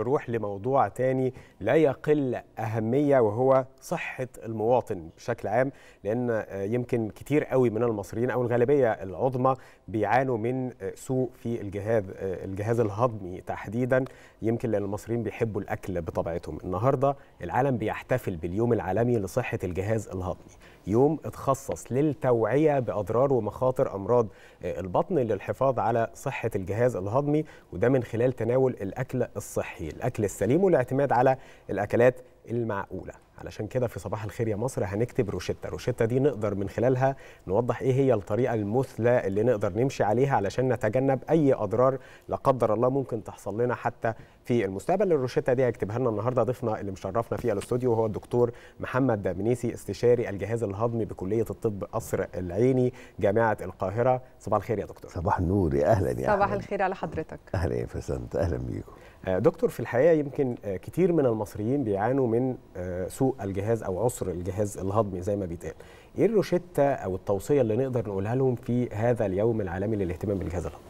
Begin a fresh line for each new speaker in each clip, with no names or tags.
نروح لموضوع تاني لا يقل أهمية وهو صحة المواطن بشكل عام لأن آه، يمكن كتير قوي من المصريين أو الغالبية العظمى بيعانوا من آه، سوء في الجهاز آه، الجهاز الهضمي تحديدا يمكن لأن المصريين بيحبوا الأكل بطبيعتهم النهاردة العالم بيحتفل باليوم العالمي لصحة الجهاز الهضمي يوم اتخصص للتوعية بأضرار ومخاطر أمراض آه، البطن للحفاظ على صحة الجهاز الهضمي وده من خلال تناول الأكل الصحي الأكل السليم والاعتماد على الأكلات المعقوله علشان كده في صباح الخير يا مصر هنكتب روشتة روشتة دي نقدر من خلالها نوضح ايه هي الطريقه المثلى اللي نقدر نمشي عليها علشان نتجنب اي اضرار لا قدر الله ممكن تحصل لنا حتى في المستقبل الروشتة دي هيكتبها لنا النهارده ضيفنا اللي مشرفنا في الاستوديو وهو الدكتور محمد منيسي استشاري الجهاز الهضمي بكليه الطب قصر العيني جامعه القاهره صباح الخير يا دكتور صباح النور يا اهلا يا صباح أهلاً. الخير على حضرتك اهلا يا فسنت اهلا بيكم آه، دكتور في الحقيقه يمكن آه، كتير من المصريين بيعانوا من آه، سوء الجهاز او عسر الجهاز الهضمي زي ما بيتقال ايه الروشته او التوصيه اللي نقدر نقولها لهم في هذا اليوم العالمي للاهتمام بالجهاز الهضمي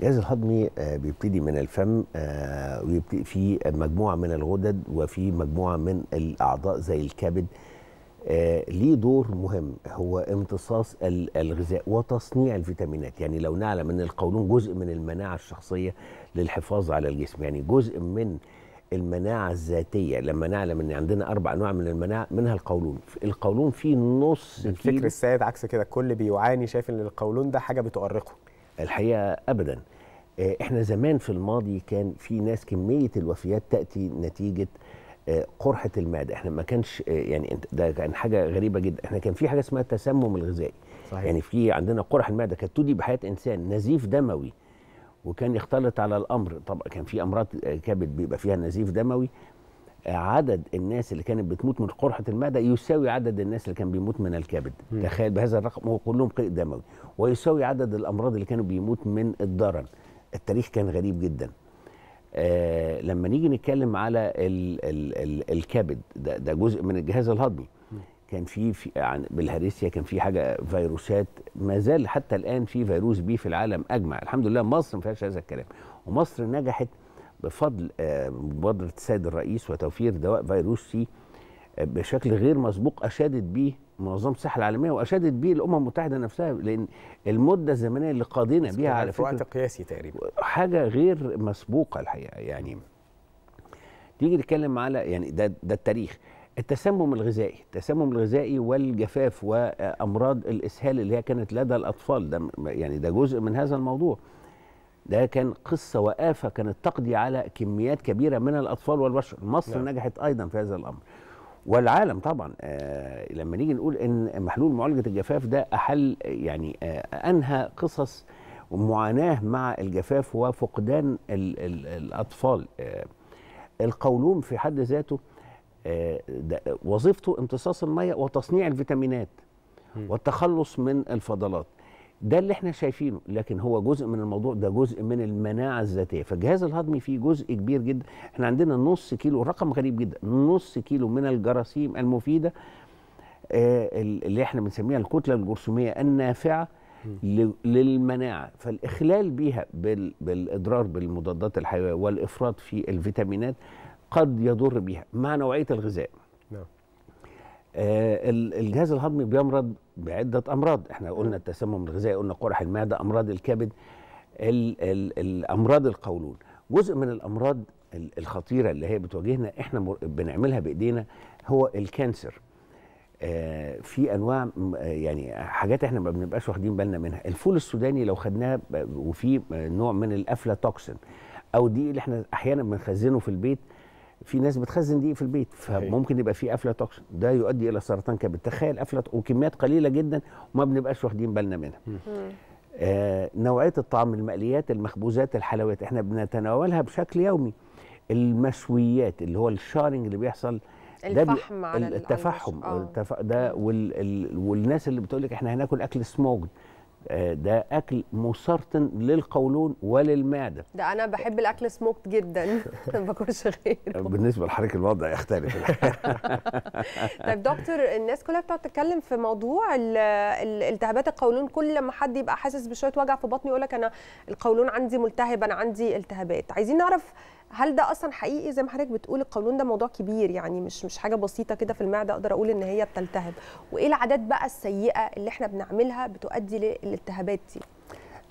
الجهاز الهضمي آه، بيبتدي من الفم آه، ويبتدي في مجموعه من الغدد وفي مجموعه من الاعضاء زي الكبد ليه دور مهم هو امتصاص الغذاء وتصنيع الفيتامينات يعني لو نعلم ان القولون جزء من المناعه الشخصيه للحفاظ على الجسم يعني جزء من
المناعه الذاتيه لما نعلم ان عندنا اربع انواع من المناعه منها القولون القولون فيه نص الفكر السائد عكس كده الكل بيعاني شايف ان القولون ده حاجه بتؤرقه الحقيقه ابدا آه، احنا زمان في الماضي كان في ناس كميه
الوفيات تاتي نتيجه آه، قرحه المعده احنا ما كانش آه، يعني ده كان حاجه غريبه جدا احنا كان في حاجه اسمها التسمم الغذائي صحيح. يعني في عندنا قرح المعده كانت تودي بحياه انسان نزيف دموي وكان يختلط على الامر طبعا كان في امراض كبد بيبقى فيها نزيف دموي عدد الناس اللي كانت بتموت من قرحه المعده يساوي عدد الناس اللي كان بيموت من الكبد م. تخيل بهذا الرقم هو كلهم قيء دموي ويساوي عدد الامراض اللي كانوا بيموت من الدرن التاريخ كان غريب جدا آه لما نيجي نتكلم على الـ الـ الـ الكبد ده, ده جزء من الجهاز الهضمي كان في, في عن بالهارسيا كان في حاجه فيروسات ما زال حتى الان في فيروس بي في العالم اجمع الحمد لله مصر ما فيهاش هذا الكلام ومصر نجحت بفضل مبادره السيد الرئيس وتوفير دواء فيروس سي آه، بشكل غير مسبوق اشادت به منظمه الصحه العالميه واشادت به الامم المتحده نفسها لان المده الزمنيه اللي قاضينا بها على فكره وقت
قياسي تقريبا
حاجه غير مسبوقه الحقيقه يعني تيجي نتكلم على يعني ده ده التاريخ التسمم الغذائي التسمم الغذائي والجفاف وامراض الاسهال اللي هي كانت لدى الاطفال ده يعني ده جزء من هذا الموضوع ده كان قصه وافه كانت تقضي على كميات كبيره من الاطفال والبشر مصر نعم. نجحت ايضا في هذا الامر والعالم طبعا آه لما نيجي نقول ان محلول معالجه الجفاف ده احل يعني آه انهى قصص معاناه مع الجفاف وفقدان الـ الـ الاطفال آه القولون في حد ذاته آه، وظيفته امتصاص الميه وتصنيع الفيتامينات والتخلص من الفضلات ده اللي احنا شايفينه لكن هو جزء من الموضوع ده جزء من المناعه الذاتيه فالجهاز الهضمي فيه جزء كبير جدا احنا عندنا نص كيلو رقم غريب جدا نص كيلو من الجراثيم المفيده آه، اللي احنا بنسميها الكتله الجرثوميه النافعه للمناعه فالاخلال بيها بالاضرار بالمضادات الحيويه والافراط في الفيتامينات قد يضر بيها مع نوعيه الغذاء نعم آه الجهاز الهضمي بيمرض بعده امراض احنا قلنا نعم. التسمم الغذائي قلنا قرح المعده امراض الكبد ال ال الامراض القولون جزء من الامراض الخطيره اللي هي بتواجهنا احنا بنعملها بايدينا هو الكانسر آه في انواع يعني حاجات احنا ما بنبقاش واخدين بالنا منها الفول السوداني لو خدناه وفي نوع من توكسين او دي اللي احنا احيانا بنخزنه في البيت في ناس بتخزن دقيق في البيت فممكن يبقى في افلاتوكسين ده يؤدي الى سرطان كبد تخيل افلا وكميات قليله جدا وما بنبقاش واخدين بالنا منها آه نوعيه الطعام المقليات المخبوزات الحلويات احنا بنتناولها بشكل يومي المشويات اللي هو الشارنج اللي بيحصل الفحم ده على التفحم آه. ده وال... ال... والناس اللي بتقول لك احنا هناكل اكل سموكد آه، ده اكل مسرطن للقولون وللمعده
ده انا بحب الاكل سموكت جدا ما باكلش غيره
بالنسبه لحضرتك الوضع يختلف
طيب دكتور الناس كلها بتقعد تتكلم في موضوع التهابات القولون كل لما حد يبقى حاسس بشويه وجع في بطنه يقول لك انا القولون عندي ملتهب انا عندي التهابات عايزين نعرف هل ده اصلا حقيقي زي ما حضرتك بتقول القولون ده موضوع كبير يعني مش مش حاجه بسيطه كده في المعده اقدر اقول ان هي بتلتهب وايه العادات بقى السيئه اللي احنا بنعملها بتؤدي للالتهابات دي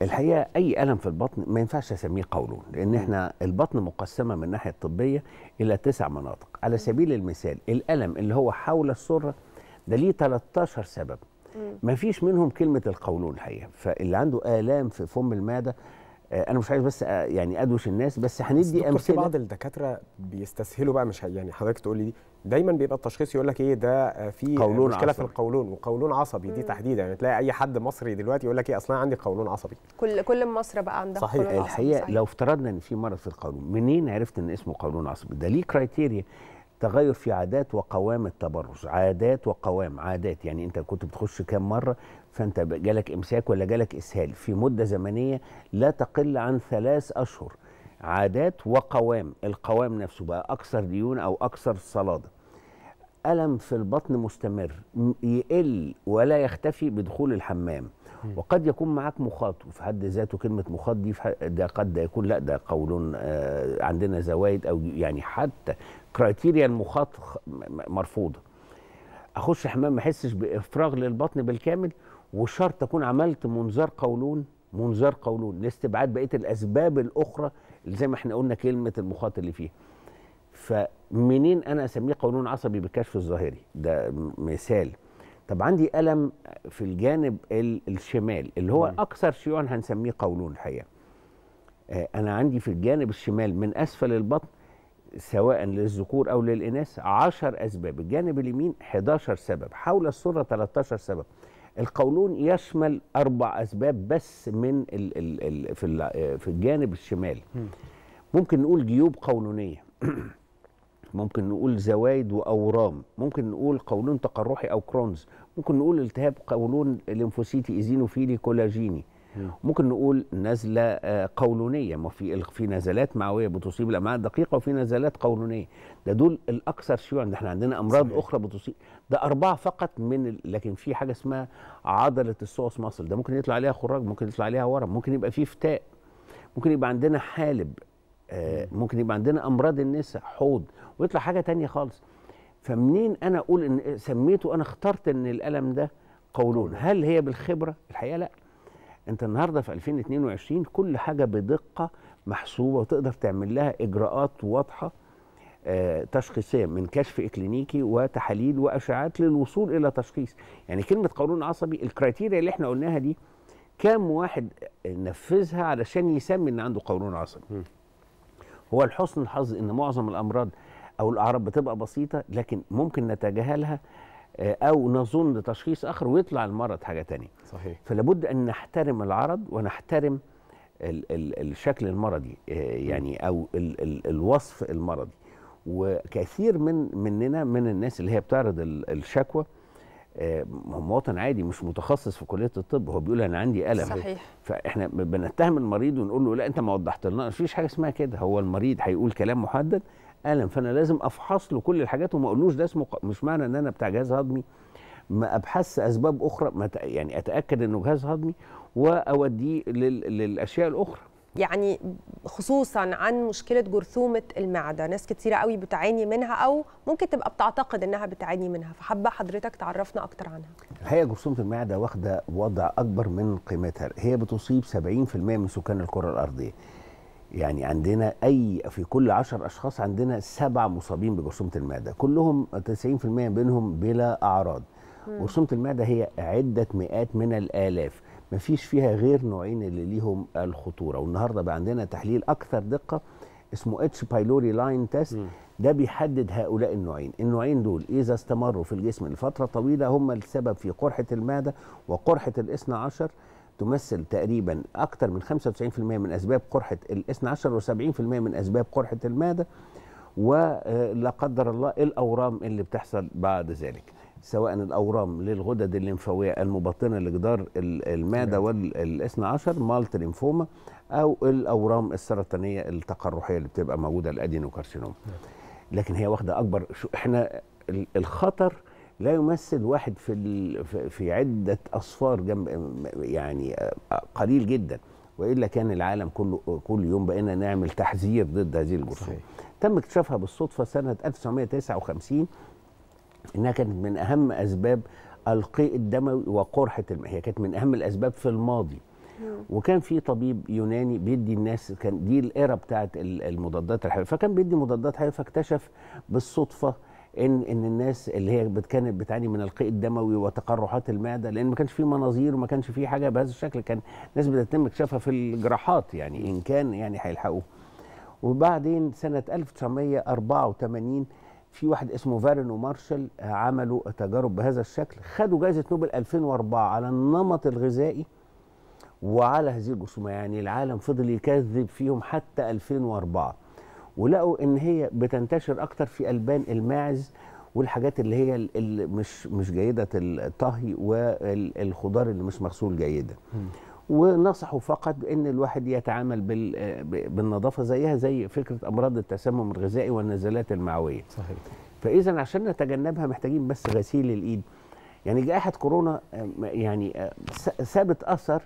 الحقيقه اي الم في البطن ما ينفعش اسميه قولون لان احنا البطن مقسمه من الناحيه الطبيه الى تسع مناطق على سبيل المثال الالم اللي هو حول السره ده ليه 13 سبب مفيش منهم كلمه القولون الحقيقه فاللي عنده الام في
فم المعده آه، انا مش عايز بس آه، يعني ادوش الناس بس هندي امثله في بعض الدكاتره بيستسهلوا بقى مش يعني حضرتك لي دي دايما بيبقى التشخيص يقول لك ايه ده آه، في قولون مشكله في القولون وقولون عصبي دي تحديدا يعني تلاقي اي حد مصري دلوقتي يقول لك ايه اصلا عندي قولون عصبي كل كل مصر بقى عندها صحيح قولون الحقيقه صحيح. لو افترضنا ان في مرض في القولون منين عرفت ان اسمه قولون
عصبي ده ليه كرايتيريا تغير في عادات وقوام التبرز عادات وقوام عادات يعني انت كنت بتخش كام مره فانت جالك امساك ولا جالك اسهال في مده زمنيه لا تقل عن ثلاث اشهر عادات وقوام القوام نفسه بقى اكثر ديون او اكثر صلاده الم في البطن مستمر يقل ولا يختفي بدخول الحمام وقد يكون معاك مخاط وفي حد ذاته كلمه مخاط دي ده قد يكون لا ده قول آه، عندنا زوايد او يعني حتى كرايتيريا المخاط مرفوضه اخش حمام ما احسش بافراغ للبطن بالكامل وشرط اكون عملت منظار قولون منظار قولون لاستبعاد بقيه الاسباب الاخرى اللي زي ما احنا قلنا كلمه المخاط اللي فيها فمنين انا اسميه قولون عصبي بالكشف الظاهري ده مثال طب عندي الم في الجانب الشمال اللي هو اكثر شيوعا هنسميه قولون الحقيقه آه، انا عندي في الجانب الشمال من اسفل البطن سواء للذكور او للاناث 10 اسباب الجانب اليمين 11 سبب حول الصوره 13 سبب القولون يشمل أربع أسباب بس من الـ الـ الـ في, الـ في الجانب الشمال ممكن نقول جيوب قولونية ممكن نقول زوايد وأورام ممكن نقول قولون تقرحي أو كرونز ممكن نقول التهاب قولون ليمفوسيتي إزينوفيلي كولاجيني ممكن نقول نزله آه، قولونيه ما في في نزلات معويه بتصيب الامعاء الدقيقه وفي نزلات قولونيه ده دول الاكثر شيوعا ده احنا عندنا امراض صحيح. اخرى بتصيب ده اربعه فقط من ال... لكن في حاجه اسمها عضله السوس مصل ده ممكن يطلع عليها خراج ممكن يطلع عليها ورم ممكن يبقى فيه فتاء ممكن يبقى عندنا حالب آه، ممكن يبقى عندنا امراض النساء حوض ويطلع حاجه تانية خالص فمنين انا اقول ان سميته انا اخترت ان الالم ده قولون هل هي بالخبره الحقيقه لا انت النهارده في 2022 كل حاجه بدقه محسوبه وتقدر تعمل لها اجراءات واضحه آه، تشخيصيه من كشف اكلينيكي وتحاليل واشعات للوصول الى تشخيص يعني كلمه قولون عصبي الكرايتيريا اللي احنا قلناها دي كام واحد نفذها علشان يسمي ان عنده قولون عصبي هو لحسن الحظ ان معظم الامراض او الاعراض بتبقى بسيطه لكن ممكن نتجاهلها آه، او نظن تشخيص اخر ويطلع المرض حاجه تانية صحيح فلابد ان نحترم العرض ونحترم الـ الـ الشكل المرضي آه، يعني او الـ الـ الوصف المرضي وكثير من مننا من الناس اللي هي بتعرض الشكوى آه، مواطن عادي مش متخصص في كليه الطب هو بيقول انا عندي الم صحيح فاحنا بنتهم المريض ونقول له لا انت ما وضحت لنا مفيش حاجه اسمها كده هو المريض هيقول كلام محدد الم فانا لازم افحص له كل الحاجات وما اقولوش ده اسمه مش معنى ان انا بتاع جهاز هضمي ما ابحث اسباب اخرى ما يعني اتاكد انه جهاز هضمي واوديه لل... للاشياء الاخرى
يعني خصوصا عن مشكله جرثومه المعده ناس كتيره قوي بتعاني منها او ممكن تبقى بتعتقد انها بتعاني منها فحابه حضرتك تعرفنا اكتر عنها
الحقيقه جرثومه المعده واخده وضع اكبر من قيمتها هي بتصيب 70% من سكان الكره الارضيه يعني عندنا اي في كل 10 اشخاص عندنا سبع مصابين بجرثومه المعده كلهم 90% منهم بلا اعراض جرثومه المعده هي عده مئات من الالاف ما فيش فيها غير نوعين اللي ليهم الخطوره والنهارده بقى عندنا تحليل اكثر دقه اسمه اتش بايلوري لاين تيست ده بيحدد هؤلاء النوعين النوعين دول اذا استمروا في الجسم لفتره طويله هم السبب في قرحه المعده وقرحه الاثنى عشر تمثل تقريبا أكثر من 95% من أسباب قرحة الاثنى عشر و70% من أسباب قرحة المعدة ولا قدر الله الأورام اللي بتحصل بعد ذلك سواء الأورام للغدد الليمفاوية المبطنة لجدار المعدة والاثنى عشر مالت ليمفوما أو الأورام السرطانية التقرحية اللي بتبقى موجودة الأدينوكارسينوم نعم. لكن هي واخدة أكبر احنا الخطر لا يمثل واحد في في عده اصفار جنب يعني قليل جدا والا كان العالم كله كل يوم بقينا نعمل تحذير ضد هذه الجرثومه. تم اكتشافها بالصدفه سنه 1959 انها كانت من اهم اسباب القيء الدموي وقرحه الماء، هي كانت من اهم الاسباب في الماضي. وكان في طبيب يوناني بيدي الناس كان دي الايرا بتاعت المضادات الحيويه فكان بيدي مضادات حيويه فاكتشف بالصدفه ان ان الناس اللي هي كانت بتعاني من القيء الدموي وتقرحات المعده لان ما كانش في مناظير وما كانش في حاجه بهذا الشكل كان الناس بتتم اكتشافها في الجراحات يعني ان كان يعني هيلحقوا وبعدين سنه 1984 في واحد اسمه فارن ومارشال عملوا تجارب بهذا الشكل خدوا جائزه نوبل 2004 على النمط الغذائي وعلى هذه الجسوم يعني العالم فضل يكذب فيهم حتى 2004 ولقوا ان هي بتنتشر اكتر في البان الماعز والحاجات اللي هي اللي مش مش جيده الطهي والخضار اللي مش مغسول جيدا ونصحوا فقط ان الواحد يتعامل بالنظافه زيها زي فكره امراض التسمم الغذائي والنزلات المعويه صحيح فاذا عشان نتجنبها محتاجين بس غسيل الايد يعني جائحه كورونا آه، يعني آه، سابت اثر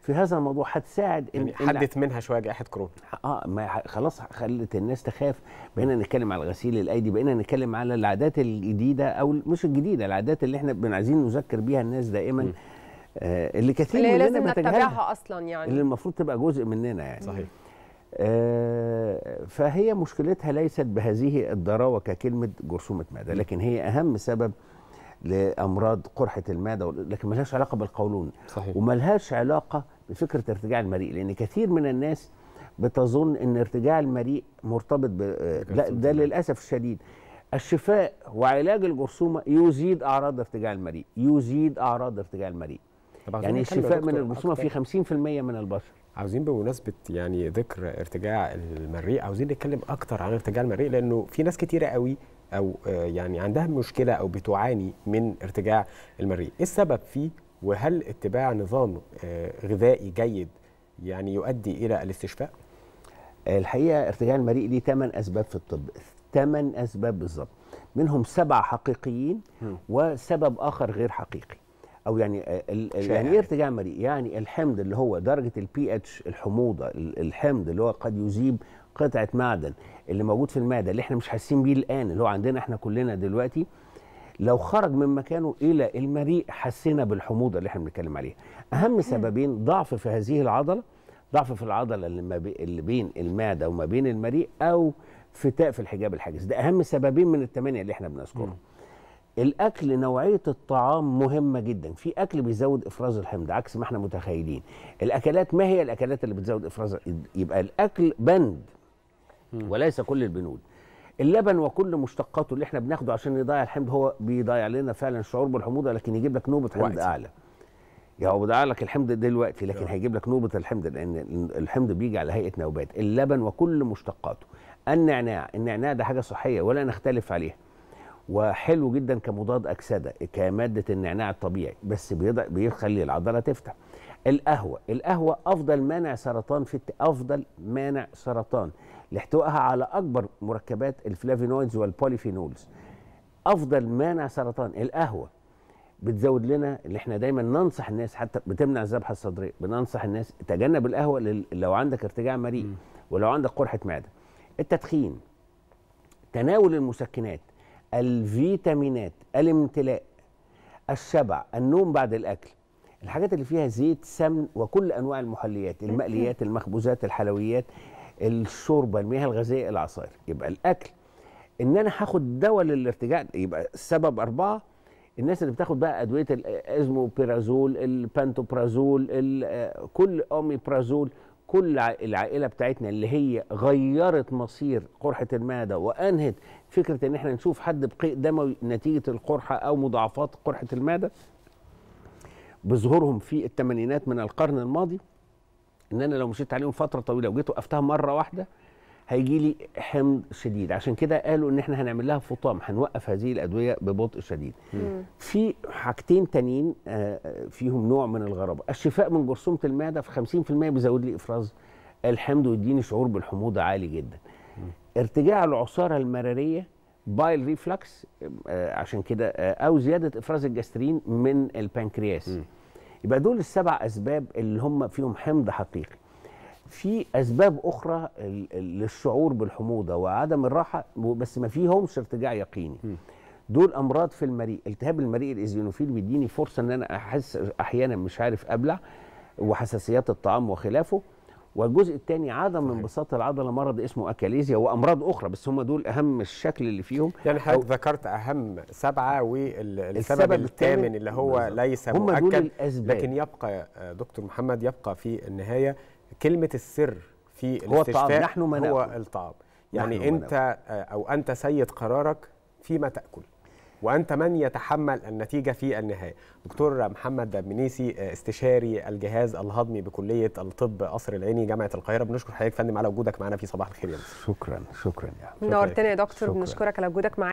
في هذا الموضوع هتساعد ان يعني حدت منها شويه جائحه كورونا اه ما خلاص خلت الناس تخاف بقينا نتكلم على غسيل الايدي بقينا نتكلم على العادات الجديده او مش الجديده العادات اللي احنا عايزين نذكر بيها الناس دائما آه اللي كثير اللي مننا لازم نتبعها
اصلا يعني اللي
المفروض تبقى جزء مننا يعني صحيح آه فهي مشكلتها ليست بهذه الضراوه ككلمه جرثومه معده لكن هي اهم سبب لامراض قرحه المعده لكن ملهاش علاقه بالقولون صحيح. وملهاش علاقه بفكره ارتجاع المريء لان كثير من الناس بتظن ان ارتجاع المريء مرتبط ب... لا ده للاسف الشديد الشفاء وعلاج الجرثومه يزيد اعراض ارتجاع المريء
يزيد اعراض ارتجاع المريء يعني الشفاء من الجرثومه في 50% من البشر عاوزين بمناسبه يعني ذكر ارتجاع المريء عاوزين نتكلم اكتر عن ارتجاع المريء لانه في ناس كتيره قوي او آه، يعني عندها مشكله او بتعاني من ارتجاع المريء ايه السبب فيه وهل اتباع نظام آه، غذائي جيد يعني يؤدي الى الاستشفاء الحقيقه ارتجاع المريء ليه 8 اسباب في الطب
8 اسباب بالظبط منهم سبعه حقيقيين وسبب اخر غير حقيقي او يعني يعني ايه ارتجاع مريء؟ يعني الحمض اللي هو درجه البي اتش الحموضه الحمض اللي هو قد يذيب قطعه معدن اللي موجود في المعده اللي احنا مش حاسين بيه الان اللي هو عندنا احنا كلنا دلوقتي لو خرج من مكانه الى المريء حسينا بالحموضه اللي احنا بنتكلم عليها. اهم سببين ضعف في هذه العضله ضعف في العضله اللي بين المعده وما بين المريء او فتاء في الحجاب الحاجز ده اهم سببين من الثمانيه اللي احنا بنذكرهم. الاكل نوعيه الطعام مهمه جدا في اكل بيزود افراز الحمض عكس ما احنا متخيلين الاكلات ما هي الاكلات اللي بتزود افراز يبقى الاكل بند وليس كل البنود اللبن وكل مشتقاته اللي احنا بناخده عشان يضيع الحمض هو بيضيع لنا فعلا شعور بالحموضه لكن يجيب لك نوبه حمض وقت. اعلى يا هو بيضيع لك الحمض دلوقتي لكن يوه. هيجيب لك نوبه الحمض لان الحمض بيجي على هيئه نوبات اللبن وكل مشتقاته النعناع النعناع ده حاجه صحيه ولا نختلف عليها وحلو جدا كمضاد اكسده كماده النعناع الطبيعي بس بيخلي العضله تفتح القهوه القهوه افضل مانع سرطان في الت... افضل مانع سرطان لاحتوائها على اكبر مركبات الفلافينويدز والبوليفينولز افضل مانع سرطان القهوه بتزود لنا اللي احنا دايما ننصح الناس حتى بتمنع الذبحه الصدريه بننصح الناس تجنب القهوه لل... لو عندك ارتجاع مريء ولو عندك قرحه معده التدخين تناول المسكنات الفيتامينات الامتلاء الشبع النوم بعد الاكل الحاجات اللي فيها زيت سمن وكل انواع المحليات المقليات المخبوزات الحلويات الشوربه المياه الغازيه العصائر يبقى الاكل ان انا هاخد دواء للارتجاع يبقى السبب اربعه الناس اللي بتاخد بقى ادويه الازموبيرازول البانتوبرازول كل اوميبرازول كل العائله بتاعتنا اللي هي غيرت مصير قرحه المعده وانهت فكره ان احنا نشوف حد بقيء دموي نتيجه القرحه او مضاعفات قرحه المعده بظهورهم في الثمانينات من القرن الماضي ان انا لو مشيت عليهم فتره طويله وجيت وقفتها مره واحده هيجي لي حمض شديد عشان كده قالوا ان احنا هنعمل لها فطام هنوقف هذه الادويه ببطء شديد في حاجتين تانيين آه، آه، فيهم نوع من الغرابه الشفاء من جرثومه المعده في 50% بيزود لي افراز الحمض ويديني شعور بالحموضه عالي جدا ارتجاع العصاره المراريه بايل ريفلكس آه، عشان كده آه، او زياده افراز الجسترين من البنكرياس م. يبقى دول السبع اسباب اللي هم فيهم حمض حقيقي في اسباب اخرى للشعور بالحموضه وعدم الراحه بس ما فيهمش ارتجاع يقيني دول امراض في المريء التهاب المريء الايزينوفيل بيديني فرصه ان انا احس احيانا مش عارف ابلع وحساسيات الطعام وخلافه والجزء الثاني عدم انبساط العضله مرض اسمه اكاليزيا وامراض اخرى بس هم دول اهم
الشكل اللي فيهم يعني حضرتك ذكرت اهم سبعه والسبب الثامن اللي هو بالزبط. ليس هم مؤكد دول الأسباب. لكن يبقى دكتور محمد يبقى في النهايه كلمه السر في الاستشفاء هو الطعام نحن هو الطعام يعني انت او انت سيد قرارك فيما تاكل وأنت من يتحمل النتيجة في النهاية دكتور محمد منيسي آه، استشاري الجهاز الهضمي بكلية الطب قصر العيني جامعة القاهرة بنشكر حضرتك فندم على وجودك معنا في صباح الخير يا شكرا شكرا يا نورتنا يا دكتور بنشكرك على وجودك معنا